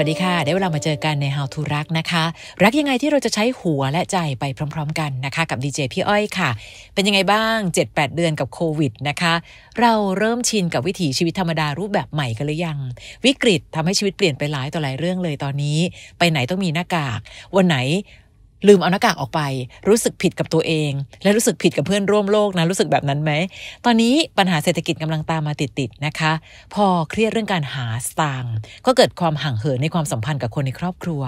วัสดีค่ะ ได้เวลามาเจอกันใน How to รักนะคะ รักยังไงที่เราจะใช้หัวและใจไปพร้อม ๆ กันนะคะ กับดีเจพี่อ้อยค่ะ เป็นยังไงบ้าง 7-8 เดือนกับโควิดนะคะ เราเริ่มชินกับวิถีชีวิตธรรมดารูปแบบใหม่กันหรือยัง วิกฤตทำให้ชีวิตเปลี่ยนไปหลายต่อหลายเรื่องเลยตอนนี้ ไปไหนต้องมีหน้ากาก วันไหนลืมเอาหน้ากากออกไป รู้สึกผิดกับตัวเอง และรู้สึกผิดกับเพื่อนร่วมโลกนะรู้สึกแบบนั้นไหม ตอนนี้ปัญหาเศรษฐกิจกำลังตามมาติดๆนะคะ พอเครียดเรื่องการหาสตางค์ก็เกิดความห่างเหินในความสัมพันธ์กับคนในครอบครัว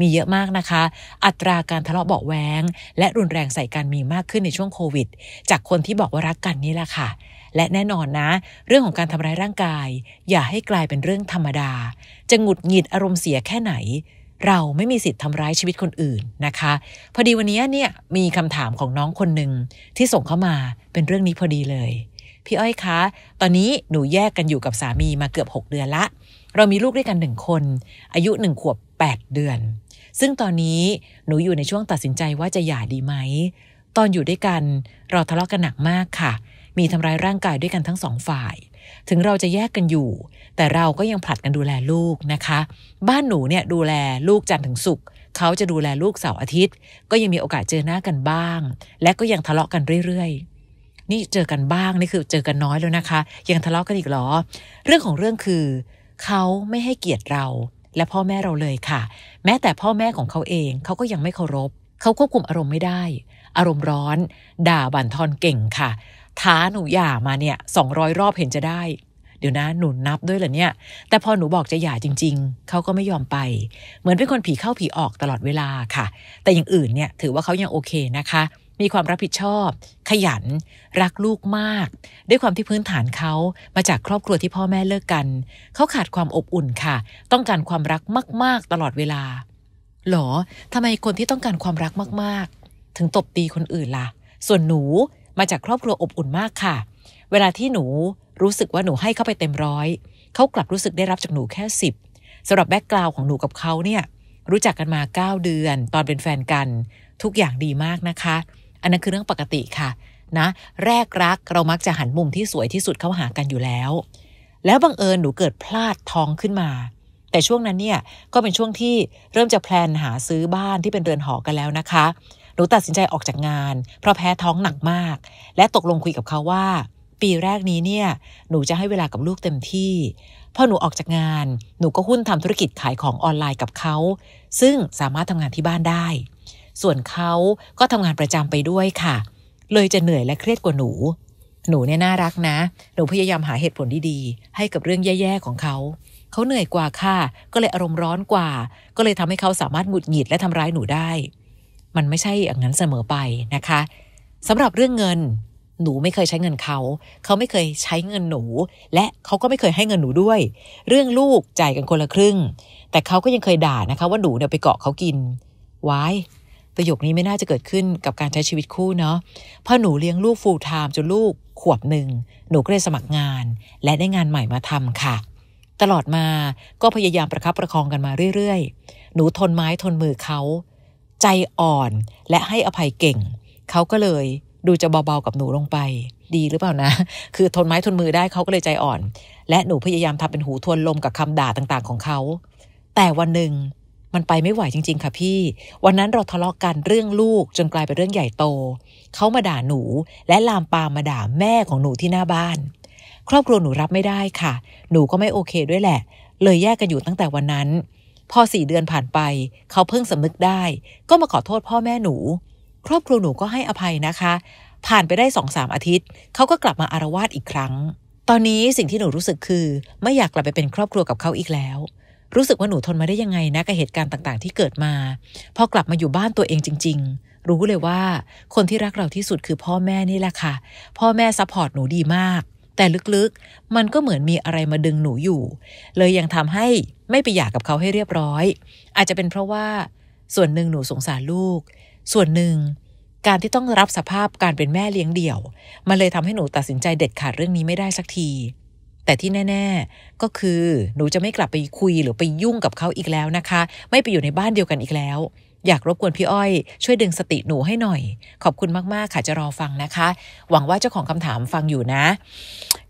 มีเยอะมากนะคะ อัตราการทะเลาะเบาแวงและรุนแรงใส่กันมีมากขึ้นในช่วงโควิดจากคนที่บอกว่ารักกันนี่แหละค่ะ และแน่นอนนะ เรื่องของการทำร้ายร่างกาย อย่าให้กลายเป็นเรื่องธรรมดาจะหงุดหงิดอารมณ์เสียแค่ไหนเราไม่มีสิทธิ์ทำร้ายชีวิตคนอื่นนะคะ พอดีวันนี้เนี่ยมีคำถามของน้องคนหนึ่งที่ส่งเข้ามาเป็นเรื่องนี้พอดีเลยพี่อ้อยคะ ตอนนี้หนูแยกกันอยู่กับสามีมาเกือบ 6 เดือนละ เรามีลูกด้วยกันหนึ่งคนอายุหนึ่งขวบ8 เดือน ซึ่งตอนนี้หนูอยู่ในช่วงตัดสินใจว่าจะหย่าดีไหมตอนอยู่ด้วยกันเราทะเลาะกันหนักมากค่ะ มีทำร้ายร่างกายด้วยกันทั้งสองฝ่ายถึงเราจะแยกกันอยู่ แต่เราก็ยังผลัดกันดูแลลูกนะคะ บ้านหนูเนี่ยดูแลลูกจันทร์ถึงศุกร์เขาจะดูแลลูกเสาร์อาทิตย์ ก็ยังมีโอกาสเจอหน้ากันบ้าง และก็ยังทะเลาะกันเรื่อย ๆ นี่เจอกันบ้างนี่คือเจอกันน้อยแล้วนะคะ ยังทะเลาะกันอีกหรอ เรื่องของเรื่องคือ เขาไม่ให้เกียรติเรา และพ่อแม่เราเลยค่ะ แม้แต่พ่อแม่ของเขาเองเขาก็ยังไม่เคารพเขาควบคุมอารมณ์ไม่ได้ อารมณ์ร้อน ด่าบั่นทอนเก่งค่ะท้าหนูหย่ามาเนี่ยสองร้อยรอบเห็นจะได้ เดี๋ยวนะหนูนับด้วยเหรอเนี่ยแต่พอหนูบอกจะหย่าจริงๆเขาก็ไม่ยอมไป เหมือนเป็นคนผีเข้าผีออกตลอดเวลาค่ะ แต่อย่างอื่นเนี่ยถือว่าเขายังโอเคนะคะ มีความรับผิดชอบ ขยัน รักลูกมาก ด้วยความที่พื้นฐานเขามาจากครอบครัวที่พ่อแม่เลิกกันเขาขาดความอบอุ่นค่ะ ต้องการความรักมาก ๆ ตลอดเวลาหรอทำไมคนที่ต้องการความรักมากๆ ถึงตบตีคนอื่นละ่ะ ส่วนหนูมาจากครอบครัวอบอุ่นมากค่ะ เวลาที่หนูรู้สึกว่าหนูให้เขาไปเต็มร้อย เขากลับรู้สึกได้รับจากหนูแค่สิบสำหรับแบ็กกราวของหนูกับเขาเนี่ยรู้จักกันมา 9 เดือน ตอนเป็นแฟนกัน ทุกอย่างดีมากนะคะ อันนั้นคือเรื่องปกติค่ะนะ แรกรักเรามักจะหันมุมที่สวยที่สุดเข้าหากันอยู่แล้ว แล้วบังเอิญหนูเกิดพลาดท้องขึ้นมา แต่ช่วงนั้นเนี่ยก็เป็นช่วงที่เริ่มจะแพลนหาซื้อบ้านที่เป็นเรือนหอกันแล้วนะคะหนูตัดสินใจออกจากงาน เพราะแพ้ท้องหนักมาก และตกลงคุยกับเขาว่า ปีแรกนี้เนี่ยหนูจะให้เวลากับลูกเต็มที่พอหนูออกจากงาน หนูก็หุ้นทำธุรกิจขายของออนไลน์กับเขา ซึ่งสามารถทำงานที่บ้านได้ ส่วนเขาก็ทำงานประจำไปด้วยค่ะ เลยจะเหนื่อยและเครียดกว่าหนู หนูเนี่ยน่ารักนะหนูพยายามหาเหตุผลดีๆ ให้กับเรื่องแย่ๆของเขา เขาเหนื่อยกว่าค่ะก็เลยอารมณ์ร้อนกว่า ก็เลยทำให้เขาสามารถหงุดหงิดและทำร้ายหนูได้มันไม่ใช่อย่างนั้นเสมอไปนะคะสำหรับเรื่องเงิน หนูไม่เคยใช้เงินเขา เขาไม่เคยใช้เงินหนู และเขาก็ไม่เคยให้เงินหนูด้วย เรื่องลูกจ่ายกันคนละครึ่ง แต่เขาก็ยังเคยด่านะคะ ว่าหนูเนี่ยไปเกาะเขากินวายประโยคนี้ไม่น่าจะเกิดขึ้นกับการใช้ชีวิตคู่เนาะพอหนูเลี้ยงลูกฟูลไทม์จนลูกขวบหนึ่งหนูก็เลยสมัครงานและได้งานใหม่มาทำค่ะ ตลอดมาก็พยายามประคับประคองกันมาเรื่อยๆ หนูทนไม้ทนมือเขาใจอ่อนและให้อภัยเก่ง เขาก็เลยดูจะเบาๆกับหนูลงไป ดีหรือเปล่านะ คือทนไม้ทนมือได้เขาก็เลยใจอ่อน และหนูพยายามทำเป็นหูทวนลมกับคำด่าต่างๆ ของเขา แต่วันหนึ่งมันไปไม่ไหวจริง ๆค่ะพี่ วันนั้นเราทะเลาะกกันเรื่องลูกจนกลายเป็นเรื่องใหญ่โต เขามาด่าหนูและลามปามมาด่าแม่ของหนูที่หน้าบ้าน ครอบครัวหนูรับไม่ได้ค่ะ หนูก็ไม่โอเคด้วยแหละ เลยแยกกันอยู่ตั้งแต่วันนั้นพอสี่เดือนผ่านไปเขาเพิ่งสำนึกได้ ก็มาขอโทษพ่อแม่หนู ครอบครัวหนูก็ให้อภัยนะคะ ผ่านไปได้สองสามอาทิตย์เขาก็กลับมาอารวาสอีกครั้ง ตอนนี้สิ่งที่หนูรู้สึกคือไม่อยากกลับไปเป็นครอบครัวกับเขาอีกแล้ว รู้สึกว่าหนูทนมาได้ยังไงนะกับเหตุการณ์ต่างๆที่เกิดมาพอกลับมาอยู่บ้านตัวเองจริงๆ รู้เลยว่าคนที่รักเราที่สุดคือพ่อแม่นี่แหละค่ะพ่อแม่ซัพพอร์ตหนูดีมากแต่ลึกๆ มันก็เหมือนมีอะไรมาดึงหนูอยู่ เลยยังทำให้ไม่ไปหย่ากับเขาให้เรียบร้อย อาจจะเป็นเพราะว่าส่วนหนึ่งหนูสงสารลูก ส่วนหนึ่งการที่ต้องรับสภาพการเป็นแม่เลี้ยงเดี่ยว มันเลยทำให้หนูตัดสินใจเด็ดขาดเรื่องนี้ไม่ได้สักที แต่ที่แน่ ๆ ก็คือหนูจะไม่กลับไปคุยหรือไปยุ่งกับเขาอีกแล้วนะคะ ไม่ไปอยู่ในบ้านเดียวกันอีกแล้วอยากรบกวนพี่อ้อย ช่วยดึงสติหนูให้หน่อย ขอบคุณมากๆค่ะจะรอฟังนะคะ หวังว่าเจ้าของคำถามฟังอยู่นะ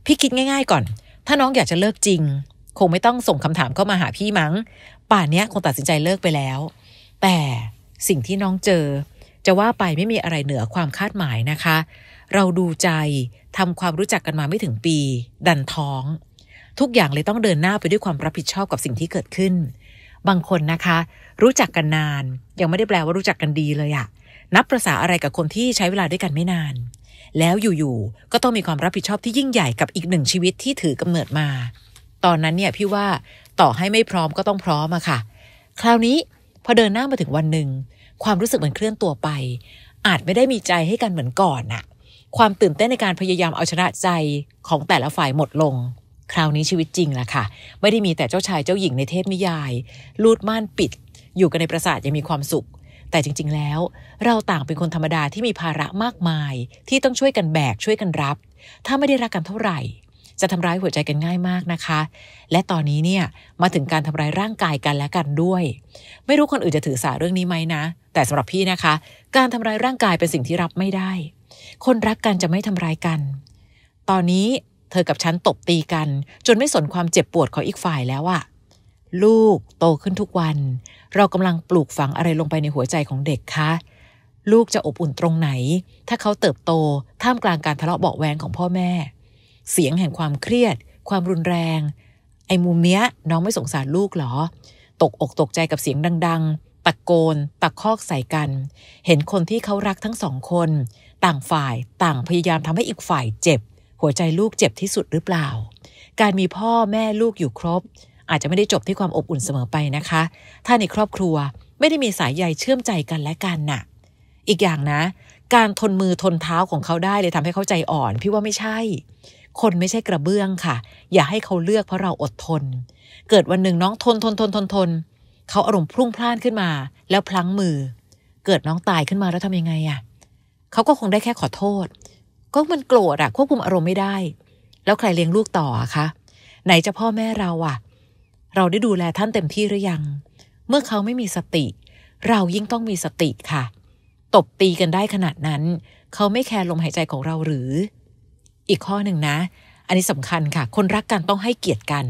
พี่คิดง่ายๆก่อน ถ้าน้องอยากจะเลิกจริง คงไม่ต้องส่งคำถามเข้ามาหาพี่มั้ง ป่านนี้คงตัดสินใจเลิกไปแล้ว แต่ สิ่งที่น้องเจอ จะว่าไปไม่มีอะไรเหนือความคาดหมายนะคะ เราดูใจทำความรู้จักกันมาไม่ถึงปี ดันท้อง ทุกอย่างเลยต้องเดินหน้าไปด้วยความรับผิดชอบกับสิ่งที่เกิดขึ้นบางคนนะคะ รู้จักกันนาน ยังไม่ได้แปลว่ารู้จักกันดีเลยอะนับประษาอะไรกับคนที่ใช้เวลาด้วยกันไม่นาน แล้วอยู่ๆก็ต้องมีความรับผิดชอบที่ยิ่งใหญ่กับอีกหนึ่งชีวิตที่ถือกำเนิดมา ตอนนั้นเนี่ยพี่ว่าต่อให้ไม่พร้อมก็ต้องพร้อมอะค่ะ คราวนี้พอเดินหน้ามาถึงวันหนึ่งความรู้สึกมันเคลื่อนตัวไป อาจไม่ได้มีใจให้กันเหมือนก่อนอะความตื่นเต้นในการพยายามเอาชนะใจของแต่ละฝ่ายหมดลงคราวนี้ชีวิตจริงละค่ะไม่ได้มีแต่เจ้าชายเจ้าหญิงในเทพนิยาย ลูดม่านปิด อยู่กันในปราสาทยังมีความสุข แต่จริง ๆแล้ว เราต่างเป็นคนธรรมดาที่มีภาระมากมาย ที่ต้องช่วยกันแบก ช่วยกันรับ ถ้าไม่ได้รักกันเท่าไหร่ จะทำร้ายหัวใจกันง่ายมากนะคะ และตอนนี้เนี่ยมาถึงการทำร้ายร่างกายกันและกันด้วย ไม่รู้คนอื่นจะถือสาเรื่องนี้ไหมนะแต่สำหรับพี่นะคะ การทำร้ายร่างกายเป็นสิ่งที่รับไม่ได้ คนรักกันจะไม่ทำร้ายกัน ตอนนี้เธอกับฉันตบตีกันจนไม่สนความเจ็บปวดของอีกฝ่ายแล้วอะลูกโตขึ้นทุกวัน เรากำลังปลูกฝังอะไรลงไปในหัวใจของเด็กคะ ลูกจะอบอุ่นตรงไหน ถ้าเขาเติบโตท่ามกลางการทะเลาะเบาแวงของพ่อแม่ เสียงแห่งความเครียด ความรุนแรง ไอ้มุมเนี้ยน้องไม่สงสารลูกหรอ ตกอกตกใจกับเสียงดัง ๆ ตะโกน ตะคอกใส่กัน เห็นคนที่เขารักทั้งสองคน ต่างฝ่ายต่างพยายามทำให้อีกฝ่ายเจ็บหัวใจลูกเจ็บที่สุดหรือเปล่า การมีพ่อแม่ลูกอยู่ครบ อาจจะไม่ได้จบที่ความอบอุ่นเสมอไปนะคะ ถ้าในครอบครัวไม่ได้มีสายใยเชื่อมใจกันและกันนะ่ะ อีกอย่างนะ การทนมือทนเท้าของเขาได้เลยทำให้เขาใจอ่อน พี่ว่าไม่ใช่ คนไม่ใช่กระเบื้องค่ะ อย่าให้เขาเลือกเพราะเราอดทน เกิดวันหนึ่งน้องทนทนทนทนทนเขาอารมณ์พรุ่งพล่านขึ้นมา แล้วพลั้งมือ เกิดน้องตายขึ้นมาแล้วทำยังไงอะ่ะเขาก็คงได้แค่ขอโทษก็มันโกรธอะควบคุมอารมณ์ไม่ได้ แล้วใครเลี้ยงลูกต่อคะไหนจะพ่อแม่เราอะเราได้ดูแลท่านเต็มที่หรือยัง เมื่อเขาไม่มีสติ เรายิ่งต้องมีสติค่ะตบตีกันได้ขนาดนั้น เขาไม่แคร์ลมหายใจของเราหรือ อีกข้อหนึ่งนะ อันนี้สำคัญค่ะ คนรักกันต้องให้เกียรติกัน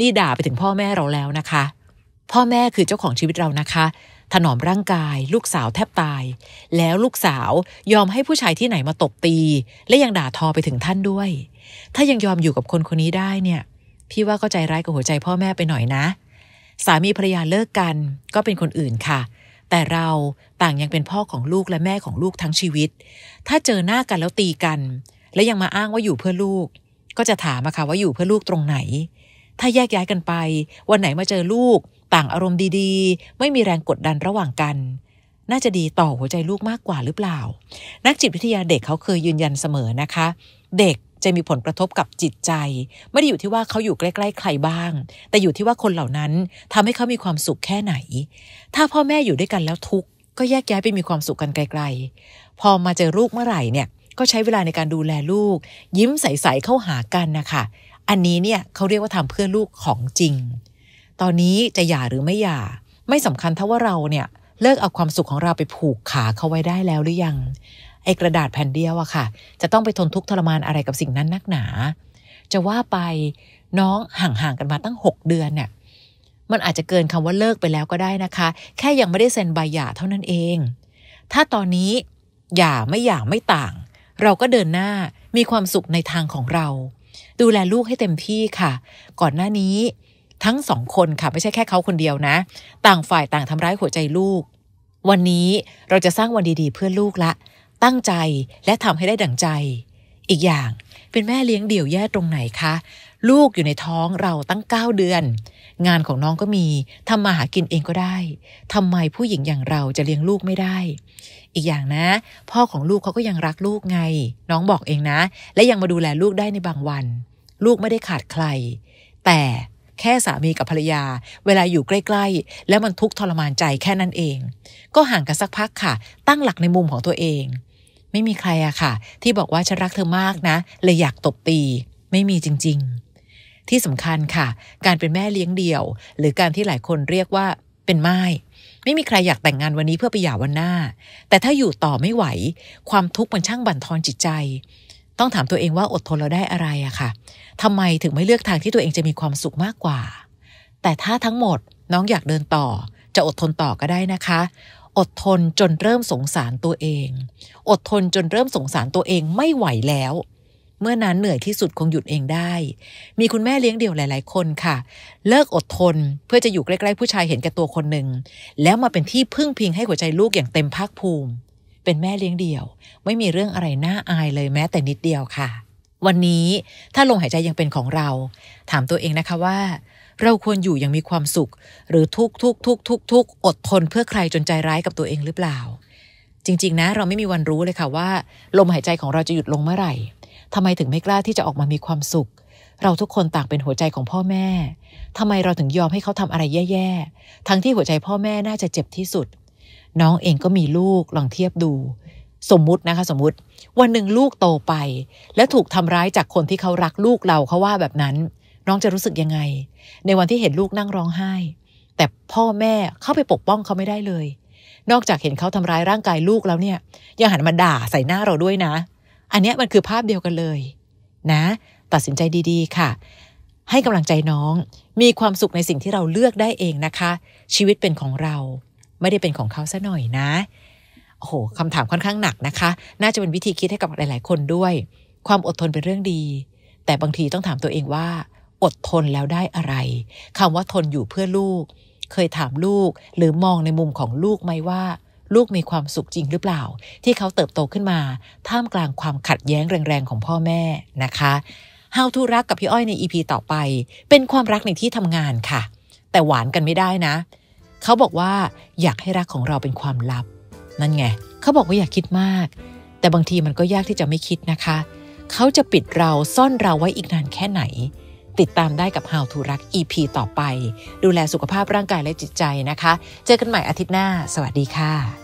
นี่ด่าไปถึงพ่อแม่เราแล้วนะคะ พ่อแม่คือเจ้าของชีวิตเรานะคะถนอมร่างกาย ลูกสาวแทบตาย แล้วลูกสาวยอมให้ผู้ชายที่ไหนมาตบตี และยังด่าทอไปถึงท่านด้วย ถ้ายังยอมอยู่กับคนคนนี้ได้เนี่ย พี่ว่าก็ใจร้ายกับหัวใจพ่อแม่ไปหน่อยนะ สามีภรรยาเลิกกันก็เป็นคนอื่นค่ะ แต่เราต่างยังเป็นพ่อของลูกและแม่ของลูกทั้งชีวิต ถ้าเจอหน้ากันแล้วตีกัน และยังมาอ้างว่าอยู่เพื่อลูก ก็จะถามมาค่ะว่าอยู่เพื่อลูกตรงไหนถ้าแยกย้ายกันไป วันไหนมาเจอลูก ต่างอารมณ์ดี ๆ ไม่มีแรงกดดันระหว่างกัน น่าจะดีต่อหัวใจลูกมากกว่าหรือเปล่า นักจิตวิทยาเด็กเขาเคยยืนยันเสมอนะคะ เด็กจะมีผลกระทบกับจิตใจ ไม่ได้อยู่ที่ว่าเขาอยู่ใกล้ๆใครบ้าง แต่อยู่ที่ว่าคนเหล่านั้น ทำให้เขามีความสุขแค่ไหน ถ้าพ่อแม่อยู่ด้วยกันแล้วทุกก็แยกย้ายไปมีความสุขกันไกลๆพอมาเจอลูกเมื่อไหร่เนี่ย ก็ใช้เวลาในการดูแลลูก ยิ้มใสๆเข้าหากันนะคะอันนี้เนี่ยเขาเรียกว่าทำเพื่อลูกของจริง ตอนนี้จะหย่าหรือไม่หย่า ไม่สำคัญเท่าว่าเราเนี่ยเลิกเอาความสุขของเราไปผูกขาเขาไว้ได้แล้วหรือยัง ไอกระดาษแผ่นเดียวอะค่ะจะต้องไปทนทุกข์ทรมานอะไรกับสิ่งนั้นนักหนา จะว่าไปน้องห่างห่างกันมาตั้ง 6 เดือนเนี่ยมันอาจจะเกินคำว่าเลิกไปแล้วก็ได้นะคะ แค่ยังไม่ได้เซ็นใบหย่าเท่านั้นเอง ถ้าตอนนี้หย่าไม่หย่าไม่ต่าง เราก็เดินหน้ามีความสุขในทางของเราดูแลลูกให้เต็มที่ค่ะ ก่อนหน้านี้ ทั้งสองคนค่ะไม่ใช่แค่เขาคนเดียวนะ ต่างฝ่ายต่างทำร้ายหัวใจลูก วันนี้เราจะสร้างวันดี ๆ เพื่อลูกละ ตั้งใจและทำให้ได้ดั่งใจ อีกอย่างเป็นแม่เลี้ยงเดี่ยวแย่ตรงไหนคะลูกอยู่ในท้องเราตั้ง9เดือน งานของน้องก็มีทำมาหากินเองก็ได้ทำไมผู้หญิงอย่างเราจะเลี้ยงลูกไม่ได้ อีกอย่างนะ พ่อของลูกเขาก็ยังรักลูกไง น้องบอกเองนะ และยังมาดูแลลูกได้ในบางวัน ลูกไม่ได้ขาดใคร แต่แค่สามีกับภรรยา เวลาอยู่ใกล้ ๆ แล้วมันทุกทรมานใจแค่นั้นเอง ก็ห่างกันสักพักค่ะ ตั้งหลักในมุมของตัวเอง ไม่มีใครอะค่ะที่บอกว่าฉันรักเธอมากนะเลยอยากตบตีไม่มีจริงๆที่สำคัญค่ะ การเป็นแม่เลี้ยงเดี่ยว หรือการที่หลายคนเรียกว่าเป็นไม้ไม่มีใครอยากแต่งงานวันนี้เพื่อไปหย่าวันหน้า แต่ถ้าอยู่ต่อไม่ไหว ความทุกข์มันช่างบั่นทอนจิตใจ ต้องถามตัวเองว่าอดทนเราได้อะไรอะค่ะทำไมถึงไม่เลือกทางที่ตัวเองจะมีความสุขมากกว่า แต่ถ้าทั้งหมดน้องอยากเดินต่อ จะอดทนต่อก็ได้นะคะ อดทนจนเริ่มสงสารตัวเอง อดทนจนเริ่มสงสารตัวเองไม่ไหวแล้วเมื่อนั้นเหนื่อยที่สุดคงหยุดเองได้ มีคุณแม่เลี้ยงเดี่ยวหลาย ๆ คนค่ะ เลิกอดทนเพื่อจะอยู่ใกล้ๆผู้ชายเห็นแก่ตัวคนหนึ่ง แล้วมาเป็นที่พึ่งพิงให้หัวใจลูกอย่างเต็มภาคภูมิ เป็นแม่เลี้ยงเดี่ยว ไม่มีเรื่องอะไรน่าอายเลยแม้แต่นิดเดียวค่ะ วันนี้ถ้าลมหายใจยังเป็นของเรา ถามตัวเองนะคะว่า เราควรอยู่อย่างมีความสุข หรือทุกทุกทุกทุกทุกอดทนเพื่อใครจนใจร้ายกับตัวเองหรือเปล่า จริงๆนะเราไม่มีวันรู้เลยค่ะว่าลมหายใจของเราจะหยุดลงเมื่อไหร่ทำไมถึงไม่กล้าที่จะออกมามีความสุข เราทุกคนต่างเป็นหัวใจของพ่อแม่ ทำไมเราถึงยอมให้เขาทำอะไรแย่ๆ ทั้งที่หัวใจพ่อแม่น่าจะเจ็บที่สุด น้องเองก็มีลูกลองเทียบดู สมมุตินะคะสมมุติ วันหนึ่งลูกโตไป และถูกทำร้ายจากคนที่เขารักลูกเรา เขาว่าแบบนั้น น้องจะรู้สึกยังไง ในวันที่เห็นลูกนั่งร้องไห้แต่พ่อแม่เข้าไปปกป้องเขาไม่ได้เลย นอกจากเห็นเขาทำร้ายร่างกายลูกแล้วเนี่ยยังหันมาด่าใส่หน้าเราด้วยนะอันนี้มันคือภาพเดียวกันเลยนะ ตัดสินใจดีๆค่ะ ให้กำลังใจน้องมีความสุขในสิ่งที่เราเลือกได้เองนะคะ ชีวิตเป็นของเราไม่ได้เป็นของเขาซะหน่อยนะ โอ้โหคำถามค่อนข้างหนักนะคะ น่าจะเป็นวิธีคิดให้กับหลายๆคนด้วย ความอดทนเป็นเรื่องดี แต่บางทีต้องถามตัวเองว่า อดทนแล้วได้อะไรคำว่าทนอยู่เพื่อลูก เคยถามลูกหรือมองในมุมของลูกไหมว่าลูกมีความสุขจริงหรือเปล่า ที่เขาเติบโตขึ้นมา ท่ามกลางความขัดแย้งแรงๆของพ่อแม่นะคะ How to รักกับพี่อ้อยใน EP ต่อไป เป็นความรักในที่ทำงานค่ะ แต่หวานกันไม่ได้นะ เขาบอกว่าอยากให้รักของเราเป็นความลับ นั่นไงเขาบอกว่าอยากคิดมาก แต่บางทีมันก็ยากที่จะไม่คิดนะคะ เขาจะปิดเราซ่อนเราไว้อีกนานแค่ไหน ติดตามได้กับ How to รัก EP ต่อไป ดูแลสุขภาพร่างกายและจิตใจนะคะ เจอกันใหม่อาทิตย์หน้า สวัสดีค่ะ